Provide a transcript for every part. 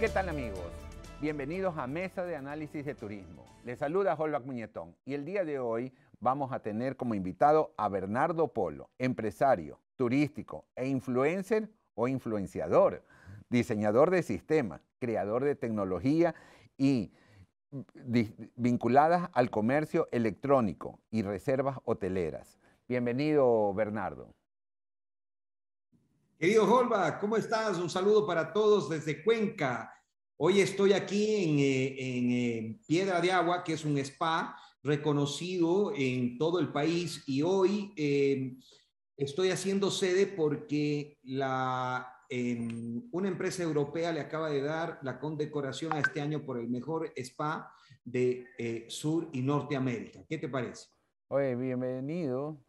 ¿Qué tal amigos? Bienvenidos a Mesa de Análisis de Turismo. Les saluda Holbach Muñetón y el día de hoy vamos a tener como invitado a Bernardo Polo, empresario, turístico e influencer o influenciador, diseñador de sistemas, creador de tecnología y vinculadas al comercio electrónico y reservas hoteleras. Bienvenido, Bernardo. Querido Holba, ¿cómo estás? Un saludo para todos desde Cuenca. Hoy estoy aquí en, eh, en, eh, Piedra de Agua, que es un spa reconocido en todo el país y hoy em, estoy haciendo sede porque la, en em, una empresa europea le acaba de dar la condecoración a este año por el mejor spa de eh, Sur y Norteamérica. ¿Qué te parece? Oye, bienvenido.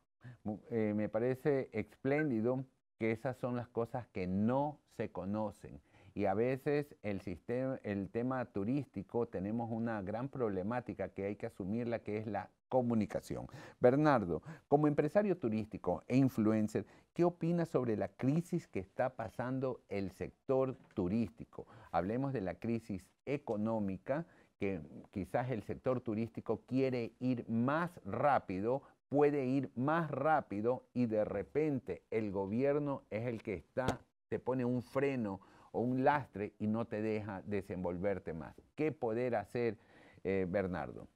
me parece espléndido que esas son las cosas que no se conocen. Y a veces el, sistema, el tema turístico tenemos una gran problemática que hay que asumirla, que es la comunicación. Bernardo, como empresario turístico e influencer, ¿qué opinas sobre la crisis que está pasando el sector turístico? Hablemos de la crisis económica, que quizás el sector turístico quiere ir más rápido puede ir más rápido y de repente el gobierno es el que está, te pone un freno o un lastre y no te deja desenvolverte más. ¿Qué poder hacer, eh, Bernardo?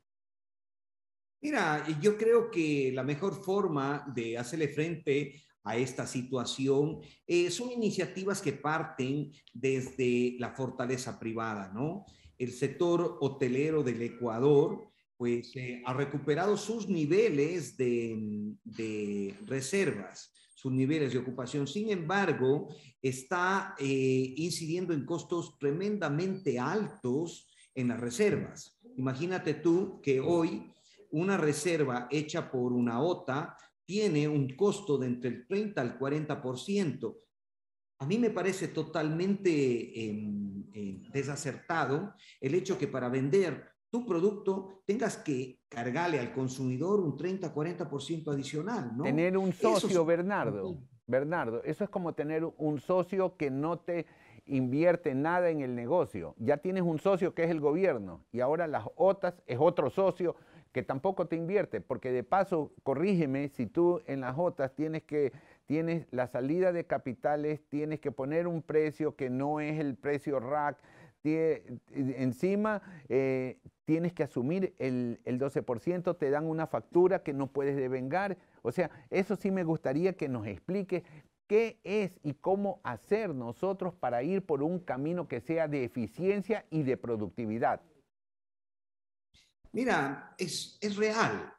Mira, yo creo que la mejor forma de hacerle frente a esta situación eh, son iniciativas que parten desde la fortaleza privada, ¿no? El sector hotelero del Ecuador pues eh, ha recuperado sus niveles de, reservas, sus niveles de ocupación. Sin embargo, está eh, incidiendo en costos tremendamente altos en las reservas. Imagínate tú que hoy una reserva hecha por una OTA tiene un costo de entre el 30 al 40%. A mí me parece totalmente em, em, desacertado el hecho que para vender tu producto tengas que cargarle al consumidor un 30-40% adicional. ¿no? Tener un socio, Bernardo. Bernardo, eso es como tener un socio que no te invierte nada en el negocio. Ya tienes un socio que es el gobierno y ahora las OTAS es otro socio que tampoco te invierte, porque de paso, corrígeme, si tú en las OTAS tienes que, tienes la salida de capitales, tienes que poner un precio que no es el precio rack, e-, encima eh, tienes que asumir el, 12%, te dan una factura que no puedes devengar. O sea, eso sí me gustaría que nos explique qué es y cómo hacer nosotros para ir por un camino que sea de eficiencia y de productividad. Mira, es, es real.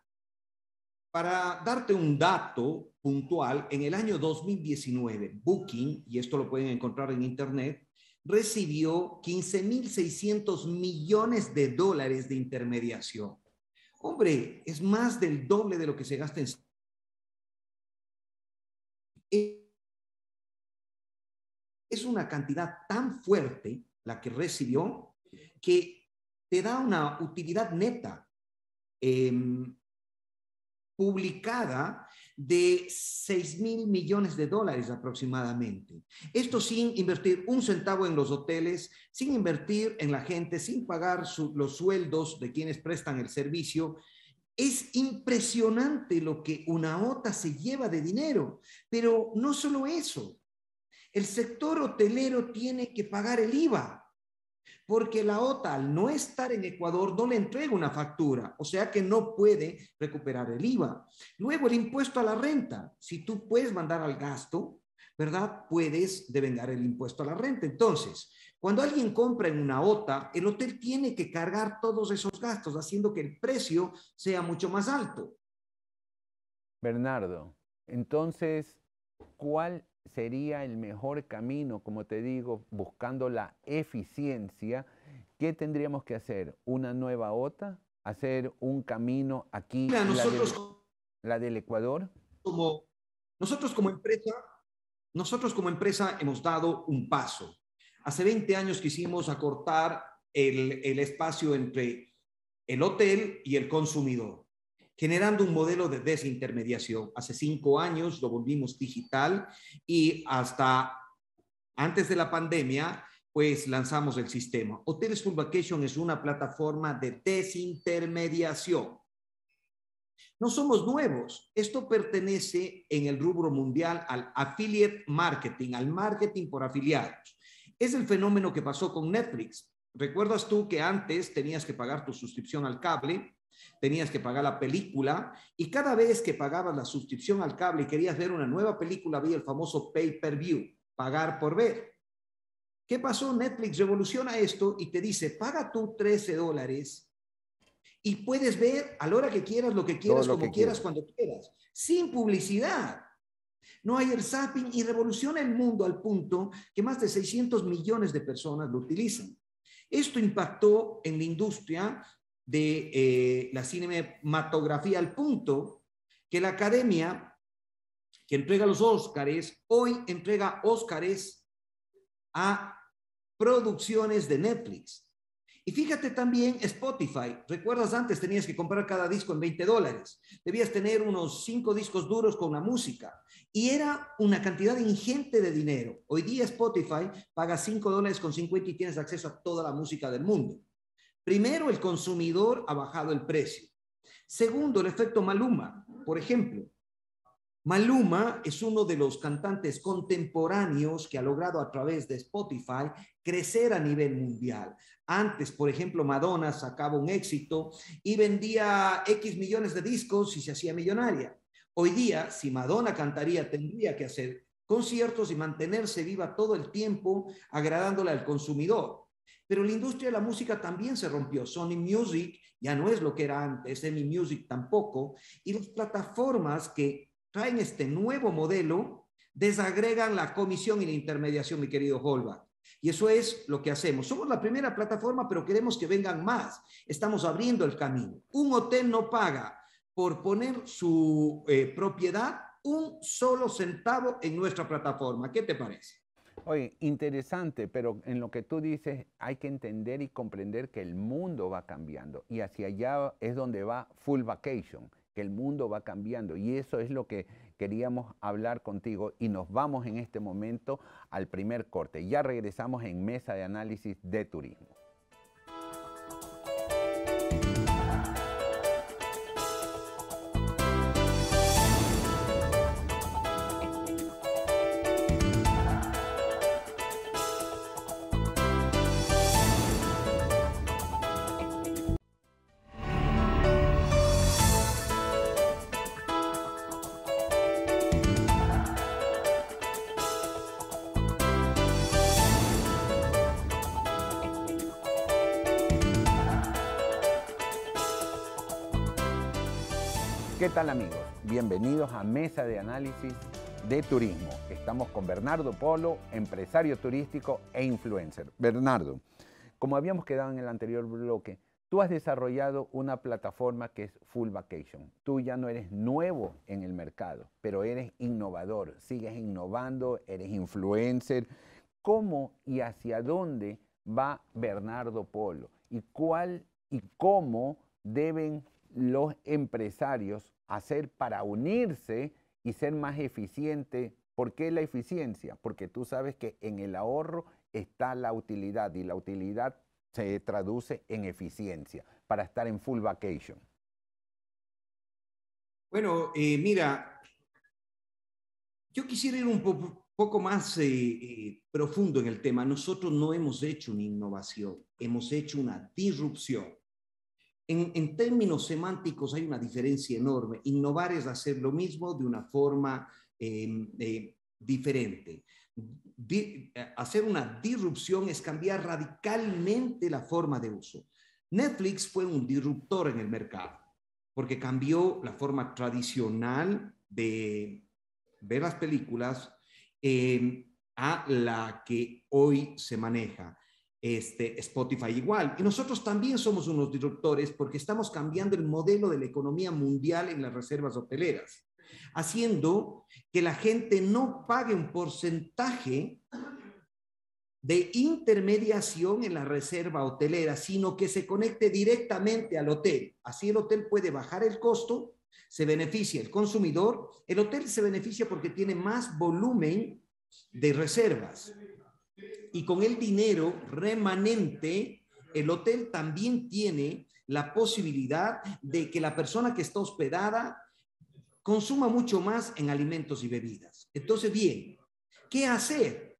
Para darte un dato puntual, en el año 2019, Booking, y esto lo pueden encontrar en Internet, recibió 15.600 millones de dólares de intermediación. Hombre, es más del doble de lo que se gasta en... Es una cantidad tan fuerte la que recibió que te da una utilidad neta em, publicada de 6 mil millones de dólares aproximadamente. Esto sin invertir un centavo en los hoteles, sin invertir en la gente, sin pagar los sueldos de quienes prestan el servicio. Es impresionante lo que una OTA se lleva de dinero, pero no solo eso. El sector hotelero tiene que pagar el IVA porque la OTA, al no estar en Ecuador, no le entrega una factura, o sea que no puede recuperar el IVA. Luego, el impuesto a la renta, si tú puedes mandar al gasto, ¿verdad? Puedes devengar el impuesto a la renta. Entonces, cuando alguien compra en una OTA, el hotel tiene que cargar todos esos gastos, haciendo que el precio sea mucho más alto. Bernardo, entonces, ¿cuál sería el mejor camino, como te digo, buscando la eficiencia, ¿qué tendríamos que hacer? ¿Una nueva OTA? ¿Hacer un camino aquí, la, del, Ecuador? Como, nosotros como empresa, nosotros como empresa hemos dado un paso. Hace 20 años quisimos acortar el espacio entre el hotel y el consumidor generando un modelo de desintermediación. Hace cinco años lo volvimos digital y hasta antes de la pandemia, pues lanzamos el sistema. Hoteles Full Vacation es una plataforma de desintermediación. No somos nuevos. Esto pertenece en el rubro mundial al affiliate marketing, al marketing por afiliados. Es el fenómeno que pasó con Netflix. ¿Recuerdas tú que antes tenías que pagar tu suscripción al cable Tenías que pagar la película y cada vez que pagabas la suscripción al cable y querías ver una nueva película, había el famoso pay-per-view, pagar por ver. ¿Qué pasó? Netflix revoluciona esto y te dice, paga tú 13 dólares y puedes ver a la hora que quieras, lo que quieras, como quieras, cuando quieras, sin publicidad. No hay el zapping y revoluciona el mundo al punto que más de 600 millones de personas lo utilizan. Esto impactó en la industria de eh, la cinematografía al punto que la academia que entrega los Óscares, hoy entrega Óscares a producciones de Netflix. Y fíjate también Spotify. ¿Recuerdas antes tenías que comprar cada disco en 20 dólares? Debías tener unos 5 discos duros con la música. Y era una cantidad ingente de dinero. Hoy día Spotify paga 5 dólares con 50 y tienes acceso a toda la música del mundo. Primero, el consumidor ha bajado el precio. Segundo, el efecto Maluma. Por ejemplo, Maluma es uno de los cantantes contemporáneos que ha logrado a través de Spotify crecer a nivel mundial. Antes, por ejemplo, Madonna sacaba un éxito y vendía X millones de discos y se hacía millonaria. Hoy día, si Madonna cantaría, tendría que hacer conciertos y mantenerse viva todo el tiempo agradándole al consumidor. Pero la industria de la música también se rompió. Sony Music ya no es lo que era antes, Sony Music tampoco. Y las plataformas que traen este nuevo modelo desagregan la comisión y la intermediación, mi querido Holbach. Y eso es lo que hacemos. Somos la primera plataforma, pero queremos que vengan más. Estamos abriendo el camino. Un hotel no paga por poner su eh, propiedad un solo centavo en nuestra plataforma. ¿Qué te parece? Oye, interesante, pero en lo que tú dices hay que entender y comprender que el mundo va cambiando y hacia allá es donde va Full Vacation, que el mundo va cambiando y eso es lo que queríamos hablar contigo y nos vamos en este momento al primer corte. Ya regresamos en Mesa de Análisis de Turismo. ¿Qué tal amigos? Bienvenidos a Mesa de Análisis de Turismo. Estamos con Bernardo Polo, empresario turístico e influencer. Bernardo, como habíamos quedado en el anterior bloque, tú has desarrollado una plataforma que es Full Vacation. Tú ya no eres nuevo en el mercado, pero eres innovador, sigues innovando, eres influencer. ¿Cómo y hacia dónde va Bernardo Polo? ¿Y cuál y cómo deben los empresarios hacer para unirse y ser más eficiente. ¿Por qué la eficiencia? Porque tú sabes que en el ahorro está la utilidad y la utilidad se traduce en eficiencia para estar en full vacation. Bueno, eh, mira, yo quisiera ir un poco más eh, eh, profundo en el tema. Nosotros no hemos hecho una innovación, hemos hecho una disrupción. En, términos semánticos hay una diferencia enorme. Innovar es hacer lo mismo de una forma em, eh, diferente. Eh, hacer una disrupción es cambiar radicalmente la forma de uso. Netflix fue un disruptor en el mercado porque cambió la forma tradicional de ver las películas em, a la que hoy se maneja este, Spotify igual. Y nosotros también somos unos disruptores porque estamos cambiando el modelo de la economía mundial en las reservas hoteleras, haciendo que la gente no pague un porcentaje de intermediación en la reserva hotelera, sino que se conecte directamente al hotel. Así el hotel puede bajar el costo, se beneficia el consumidor, el hotel se beneficia porque tiene más volumen de reservas. Y con el dinero remanente, el hotel también tiene la posibilidad de que la persona que está hospedada consuma mucho más en alimentos y bebidas. Entonces, bien, ¿qué hacer?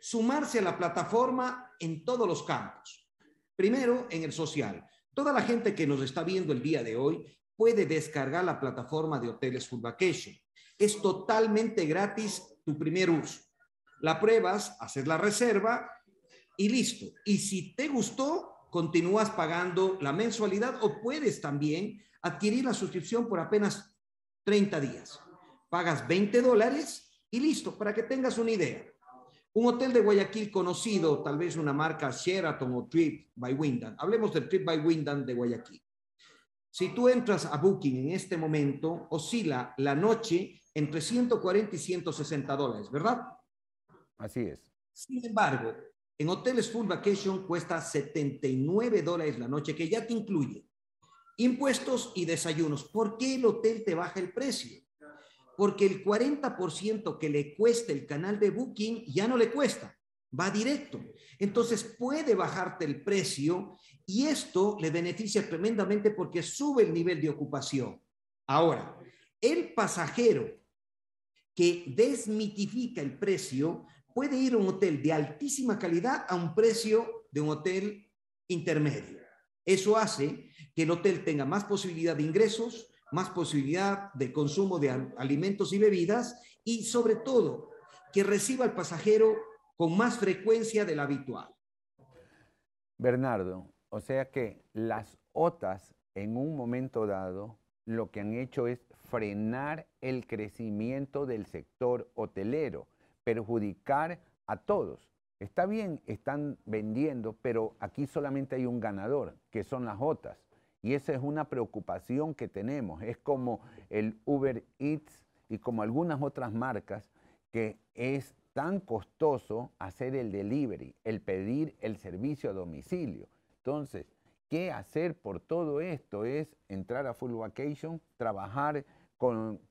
Sumarse a la plataforma en todos los campos. Primero, en el social. Toda la gente que nos está viendo el día de hoy puede descargar la plataforma de Hoteles Full Vacation. Es totalmente gratis tu primer uso la pruebas, haces la reserva y listo. Y si te gustó, continúas pagando la mensualidad o puedes también adquirir la suscripción por apenas 30 días. Pagas 20 dólares y listo, para que tengas una idea. Un hotel de Guayaquil conocido, tal vez una marca Sheraton o Trip by Wyndham. Hablemos del Trip by Wyndham de Guayaquil. Si tú entras a Booking en este momento, oscila la noche entre 140 y 160 dólares, ¿verdad? Así es. Sin embargo, en hoteles full vacation cuesta 79 dólares la noche, que ya te incluye impuestos y desayunos. ¿Por qué el hotel te baja el precio? Porque el 40% que le cuesta el canal de booking ya no le cuesta, va directo. Entonces puede bajarte el precio y esto le beneficia tremendamente porque sube el nivel de ocupación. Ahora, el pasajero que desmitifica el precio puede ir un hotel de altísima calidad a un precio de un hotel intermedio. Eso hace que el hotel tenga más posibilidad de ingresos, más posibilidad de consumo de alimentos y bebidas y sobre todo que reciba al pasajero con más frecuencia de la habitual. Bernardo, o sea que las OTAs en un momento dado lo que han hecho es frenar el crecimiento del sector hotelero perjudicar a todos. Está bien, están vendiendo, pero aquí solamente hay un ganador, que son las otras. Y esa es una preocupación que tenemos. Es como el Uber Eats y como algunas otras marcas que es tan costoso hacer el delivery, el pedir el servicio a domicilio. Entonces, ¿qué hacer por todo esto? Es entrar a Full Vacation, trabajar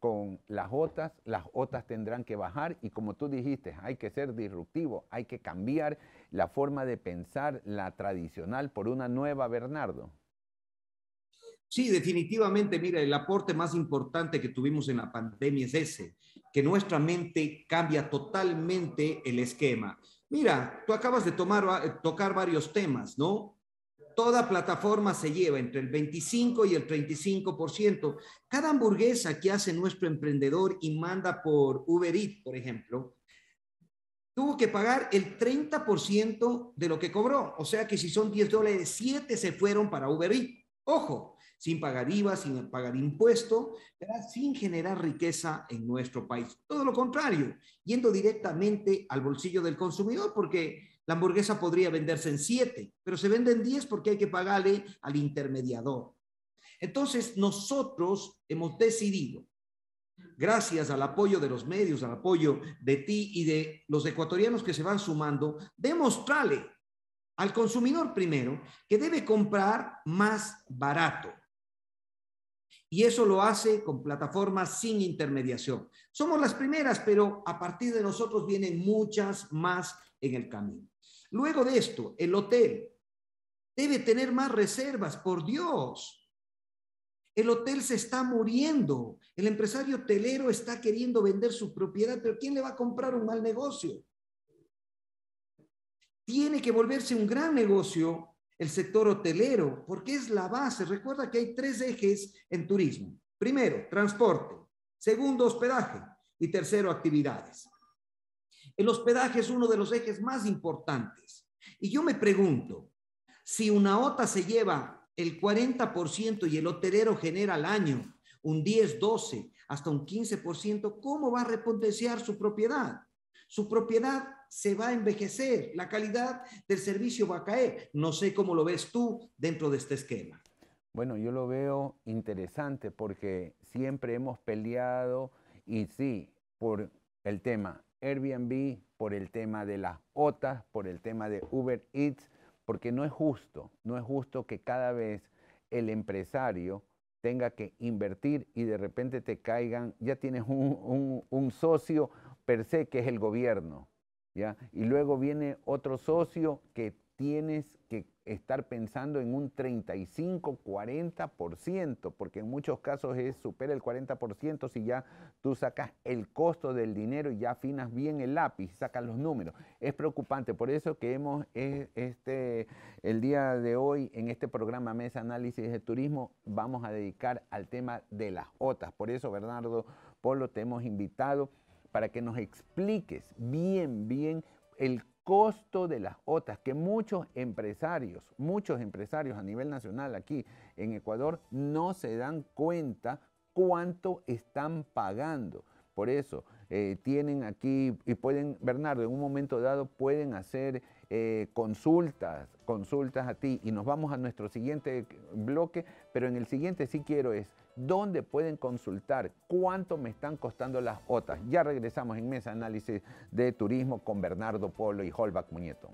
con, las otras, las otras tendrán que bajar y como tú dijiste, hay que ser disruptivo, hay que cambiar la forma de pensar la tradicional por una nueva, Bernardo. Sí, definitivamente, mira, el aporte más importante que tuvimos en la pandemia es ese, que nuestra mente cambia totalmente el esquema. Mira, tú acabas de tomar, tocar varios temas, ¿no? Toda plataforma se lleva entre el 25 y el 35%. Cada hamburguesa que hace nuestro emprendedor y manda por Uber Eats, por ejemplo, tuvo que pagar el 30% de lo que cobró. O sea que si son 10 dólares, 7 se fueron para Uber Eats. Ojo, sin pagar IVA, sin pagar impuesto, sin generar riqueza en nuestro país. Todo lo contrario, yendo directamente al bolsillo del consumidor, porque la hamburguesa podría venderse en siete, pero se vende en 10 porque hay que pagarle al intermediador. Entonces, nosotros hemos decidido, gracias al apoyo de los medios, al apoyo de ti y de los ecuatorianos que se van sumando, demostrarle al consumidor primero que debe comprar más barato y eso lo hace con plataformas sin intermediación. Somos las primeras, pero a partir de nosotros vienen muchas más en el camino. Luego de esto, el hotel debe tener más reservas, por Dios. El hotel se está muriendo. El empresario hotelero está queriendo vender su propiedad, pero ¿quién le va a comprar un mal negocio? Tiene que volverse un gran negocio el sector hotelero, porque es la base. Recuerda que hay tres ejes en turismo. Primero, transporte. Segundo, hospedaje. Y tercero, actividades. El hospedaje es uno de los ejes más importantes. Y yo me pregunto, si una OTA se lleva el 40% y el hotelero genera al año un 10, 12, hasta un 15%, ¿cómo va a repotenciar su propiedad? Su propiedad se va a envejecer, la calidad del servicio va a caer. No sé cómo lo ves tú dentro de este esquema. Bueno, yo lo veo interesante porque siempre hemos peleado y sí, por el tema Airbnb, por el tema de las OTAs, por el tema de Uber Eats, porque no es justo, no es justo que cada vez el empresario tenga que invertir y de repente te caigan, ya tienes un, un socio per se que es el gobierno, y luego viene otro socio que tienes que estar pensando en un 35-40%, porque en muchos casos es supera el 40% si ya tú sacas el costo del dinero y ya afinas bien el lápiz, sacas los números. Es preocupante, por eso que hemos este, el día de hoy en este programa Mesa Análisis de Turismo vamos a dedicar al tema de las OTAS. Por eso, Bernardo Polo, te hemos invitado para que nos expliques bien, bien el costo de las OTAs, que muchos empresarios, muchos empresarios a nivel nacional aquí en Ecuador no se dan cuenta cuánto están pagando. Por eso eh, tienen aquí y pueden, Bernardo, en un momento dado pueden hacer eh, consultas, consultas a ti y nos vamos a nuestro siguiente bloque, pero en el siguiente sí quiero es dónde pueden consultar, cuánto me están costando las OTAs. Ya regresamos en Mesa Análisis de Turismo con Bernardo Polo y Holbach Muñetón.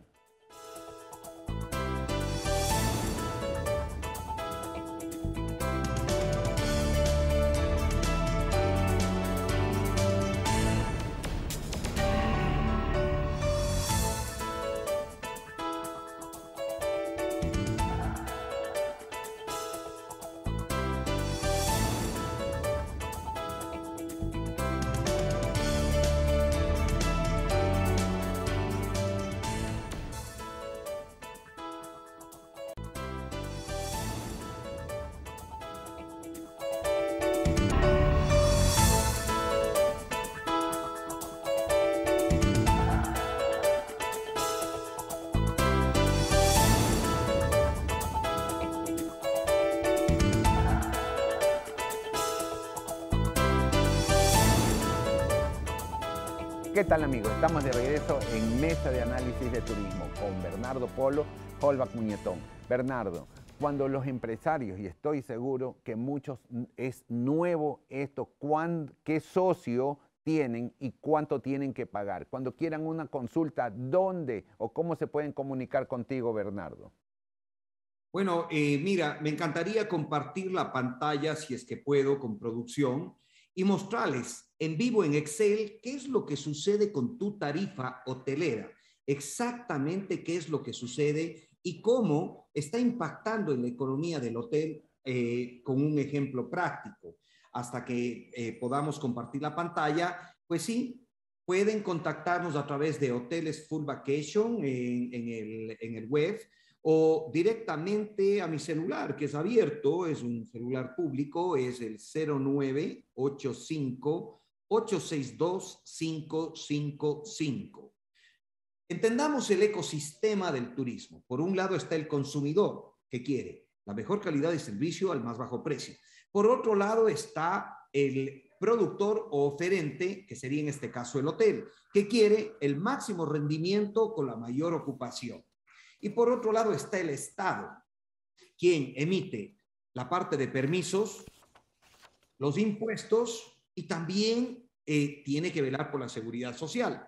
¿Qué tal amigos? Estamos de regreso en Mesa de Análisis de Turismo con Bernardo Polo, Holbach Muñetón. Bernardo, cuando los empresarios, y estoy seguro que muchos es nuevo esto, qué socio tienen y cuánto tienen que pagar. Cuando quieran una consulta, ¿dónde o cómo se pueden comunicar contigo, Bernardo? Bueno, eh, mira, me encantaría compartir la pantalla, si es que puedo, con producción y mostrarles en vivo en Excel qué es lo que sucede con tu tarifa hotelera, exactamente qué es lo que sucede y cómo está impactando en la economía del hotel eh, con un ejemplo práctico. Hasta que eh, podamos compartir la pantalla, pues sí, pueden contactarnos a través de Hoteles Full Vacation el, en el web o directamente a mi celular, que es abierto, es un celular público, es el 0985 862 555. Entendamos el ecosistema del turismo. Por un lado está el consumidor, que quiere la mejor calidad de servicio al más bajo precio. Por otro lado está el productor o oferente, que sería en este caso el hotel, que quiere el máximo rendimiento con la mayor ocupación. Y por otro lado está el Estado, quien emite la parte de permisos, los impuestos y también eh, tiene que velar por la seguridad social.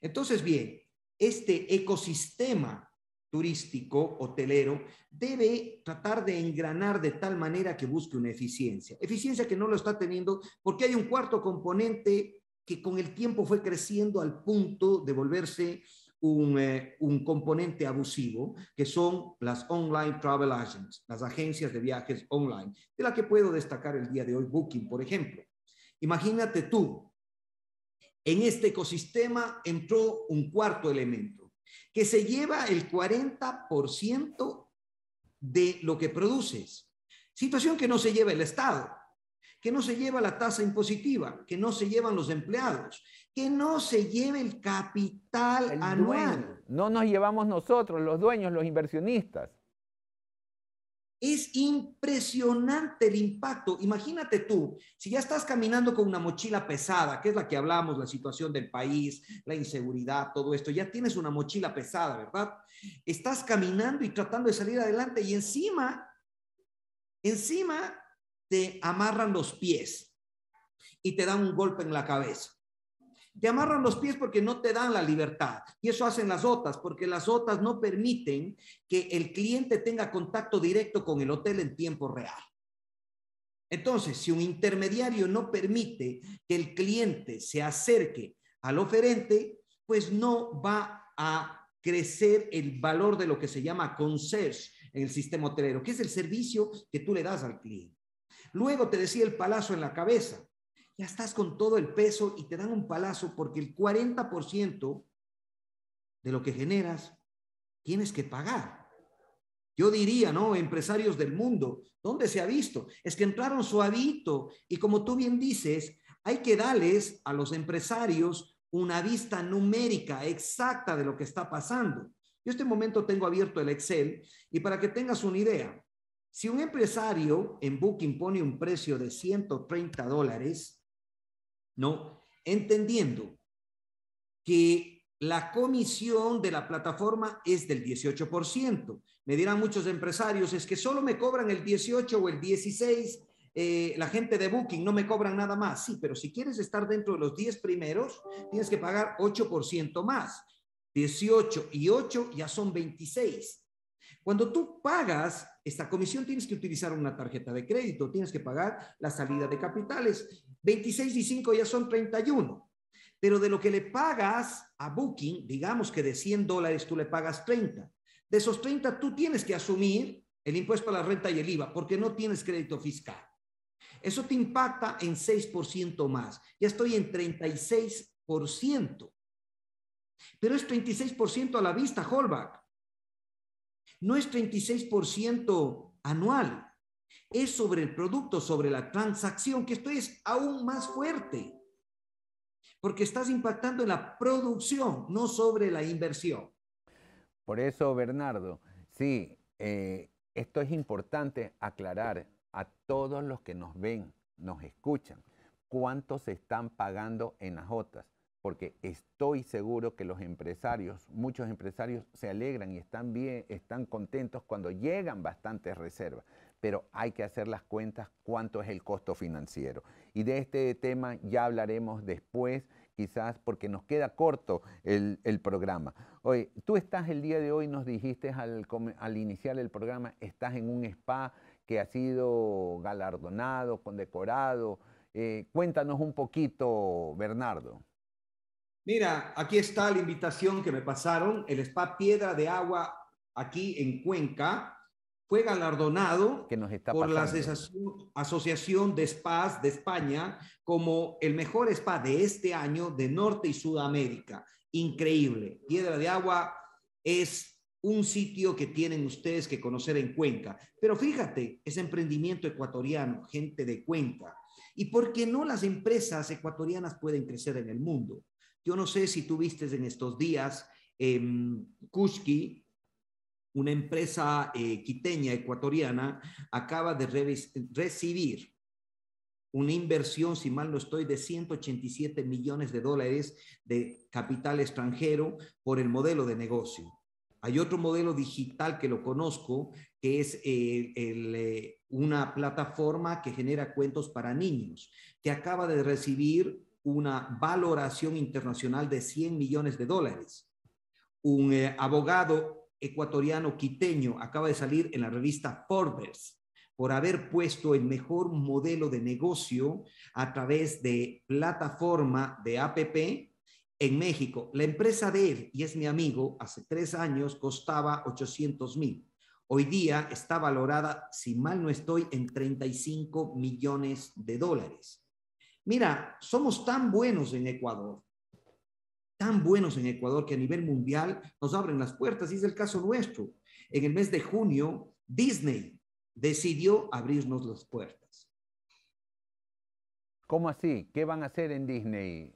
Entonces, bien, este ecosistema turístico, hotelero, debe tratar de engranar de tal manera que busque una eficiencia. Eficiencia que no lo está teniendo porque hay un cuarto componente que con el tiempo fue creciendo al punto de volverse eh, un, componente abusivo, que son las online travel agents, las agencias de viajes online, de la que puedo destacar el día de hoy Booking, por ejemplo. Imagínate tú, en este ecosistema entró un cuarto elemento, que se lleva el 40% de lo que produces. Situación que no se lleva el Estado que no se lleva la tasa impositiva, que no se llevan los empleados, que no se lleve el capital anual. No nos llevamos nosotros, los dueños, los inversionistas. Es impresionante el impacto. Imagínate tú, si ya estás caminando con una mochila pesada, que es la que hablamos, la situación del país, la inseguridad, todo esto, ya tienes una mochila pesada, ¿verdad? Estás caminando y tratando de salir adelante y encima, encima te amarran los pies y te dan un golpe en la cabeza. Te amarran los pies porque no te dan la libertad. Y eso hacen las OTAs, porque las OTAs no permiten que el cliente tenga contacto directo con el hotel en tiempo real. Entonces, si un intermediario no permite que el cliente se acerque al oferente, pues no va a crecer el valor de lo que se llama concierge en el sistema hotelero, que es el servicio que tú le das al cliente. Luego te decía el palazo en la cabeza. Ya estás con todo el peso y te dan un palazo porque el 40% de lo que generas tienes que pagar. Yo diría, ¿no? Empresarios del mundo, ¿dónde se ha visto? Es que entraron suavito y como tú bien dices, hay que darles a los empresarios una vista numérica exacta de lo que está pasando. Yo este momento tengo abierto el Excel y para que tengas una idea, si un empresario en Booking pone un precio de 130 dólares, ¿no? Entendiendo que la comisión de la plataforma es del 18%. Me dirán muchos empresarios, es que solo me cobran el 18 o el 16, eh, la gente de Booking no me cobran nada más. Sí, pero si quieres estar dentro de los 10 primeros, tienes que pagar 8% más. 18 y 8 ya son 26. Cuando tú pagas esta comisión, tienes que utilizar una tarjeta de crédito, tienes que pagar la salida de capitales. 26 y 5 ya son 31. Pero de lo que le pagas a Booking, digamos que de 100 dólares tú le pagas 30. De esos 30 tú tienes que asumir el impuesto a la renta y el IVA porque no tienes crédito fiscal. Eso te impacta en 6% más. Ya estoy en 36%. Pero es 36% a la vista, Holbach no es 36% anual, es sobre el producto, sobre la transacción, que esto es aún más fuerte, porque estás impactando en la producción, no sobre la inversión. Por eso, Bernardo, sí, eh, esto es importante aclarar a todos los que nos ven, nos escuchan, cuánto se están pagando en las otras porque estoy seguro que los empresarios, muchos empresarios se alegran y están bien, están contentos cuando llegan bastantes reservas, pero hay que hacer las cuentas cuánto es el costo financiero. Y de este tema ya hablaremos después, quizás porque nos queda corto el, programa. Oye, tú estás el día de hoy, nos dijiste al, iniciar el programa, estás en un spa que ha sido galardonado, condecorado. Eh, cuéntanos un poquito, Bernardo. Mira, aquí está la invitación que me pasaron. El Spa Piedra de Agua aquí en Cuenca fue galardonado por la Asociación de Spas de España como el mejor spa de este año de Norte y Sudamérica. Increíble. Piedra de Agua es un sitio que tienen ustedes que conocer en Cuenca. Pero fíjate, es emprendimiento ecuatoriano, gente de Cuenca. ¿Y por qué no las empresas ecuatorianas pueden crecer en el mundo? Yo no sé si tuviste en estos días eh, Kushki, una empresa eh, quiteña ecuatoriana, acaba de recibir una inversión, si mal no estoy, de 187 millones de dólares de capital extranjero por el modelo de negocio. Hay otro modelo digital que lo conozco, que es eh, eh, una plataforma que genera cuentos para niños, que acaba de recibir una valoración internacional de 100 millones de dólares. Un eh, abogado ecuatoriano quiteño acaba de salir en la revista Forbes por haber puesto el mejor modelo de negocio a través de plataforma de APP en México. La empresa de él, y es mi amigo, hace tres años costaba 800 mil. Hoy día está valorada, si mal no estoy, en 35 millones de dólares. Mira, somos tan buenos en Ecuador, tan buenos en Ecuador que a nivel mundial nos abren las puertas y es el caso nuestro. En el mes de junio, Disney decidió abrirnos las puertas. ¿Cómo así? ¿Qué van a hacer en Disney,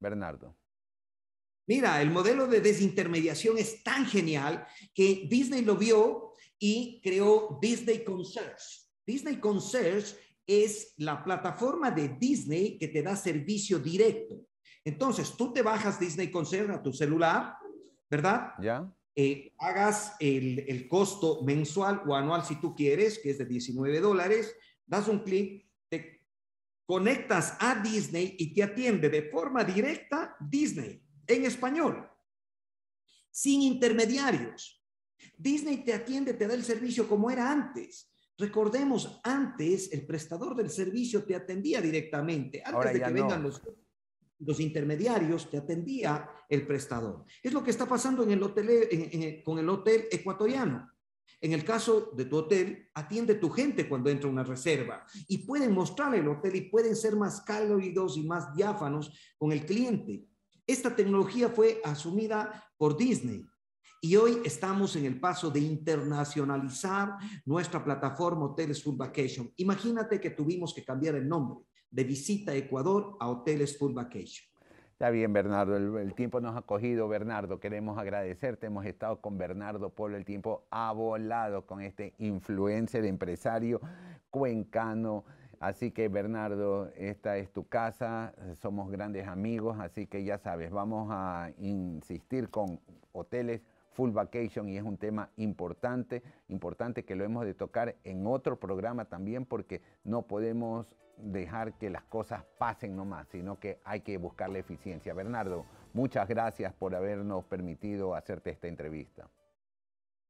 Bernardo? Mira, el modelo de desintermediación es tan genial que Disney lo vio y creó Disney Concerts. Disney Concerts es la plataforma de Disney que te da servicio directo. Entonces, tú te bajas Disney Concert a tu celular, ¿verdad? Ya. hagas eh, el, el, costo mensual o anual si tú quieres, que es de 19 dólares, das un clic, te conectas a Disney y te atiende de forma directa Disney en español, sin intermediarios. Disney te atiende, te da el servicio como era antes. Recordemos, antes el prestador del servicio te atendía directamente, antes de que vengan los, intermediarios, te atendía el prestador. Es lo que está pasando en el hotel, con el hotel ecuatoriano. En el caso de tu hotel, atiende tu gente cuando entra una reserva y pueden mostrar el hotel y pueden ser más cálidos y más diáfanos con el cliente. Esta tecnología fue asumida por Disney y hoy estamos en el paso de internacionalizar nuestra plataforma Hoteles Full Vacation. Imagínate que tuvimos que cambiar el nombre de Visita Ecuador a Hoteles Full Vacation. Está bien, Bernardo. El, tiempo nos ha cogido, Bernardo. Queremos agradecerte. Hemos estado con Bernardo Polo. El tiempo ha volado con este influencer, empresario cuencano. Así que, Bernardo, esta es tu casa. Somos grandes amigos. Así que ya sabes, vamos a insistir con hoteles full vacation y es un tema importante, importante que lo hemos de tocar en otro programa también porque no podemos dejar que las cosas pasen nomás, sino que hay que buscar la eficiencia. Bernardo, muchas gracias por habernos permitido hacerte esta entrevista.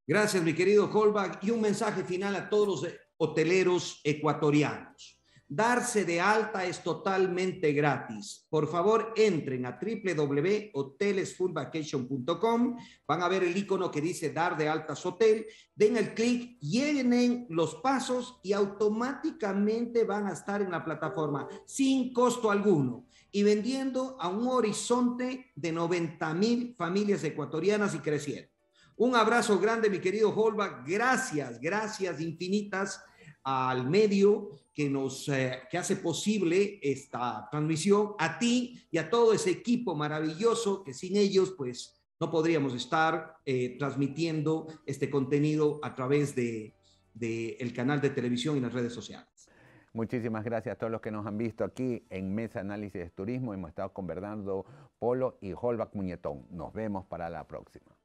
Gracias, mi querido Holbach. Y un mensaje final a todos los hoteleros ecuatorianos. Darse de alta es totalmente gratis. Por favor, entren a www.hotelesfullvacation.com. Van a ver el icono que dice dar de altas hotel. Den el clic, llenen los pasos y automáticamente van a estar en la plataforma sin costo alguno y vendiendo a un horizonte de 90 mil familias ecuatorianas y creciendo. Un abrazo grande, mi querido Holba. Gracias, gracias infinitas al medio que nos eh, que hace posible esta transmisión, a ti y a todo ese equipo maravilloso que sin ellos pues no podríamos estar eh, transmitiendo este contenido a través de, de el canal de televisión y las redes sociales. Muchísimas gracias a todos los que nos han visto aquí en Mesa Análisis de Turismo. Hemos estado con Bernardo Polo y Holbach Muñetón. Nos vemos para la próxima.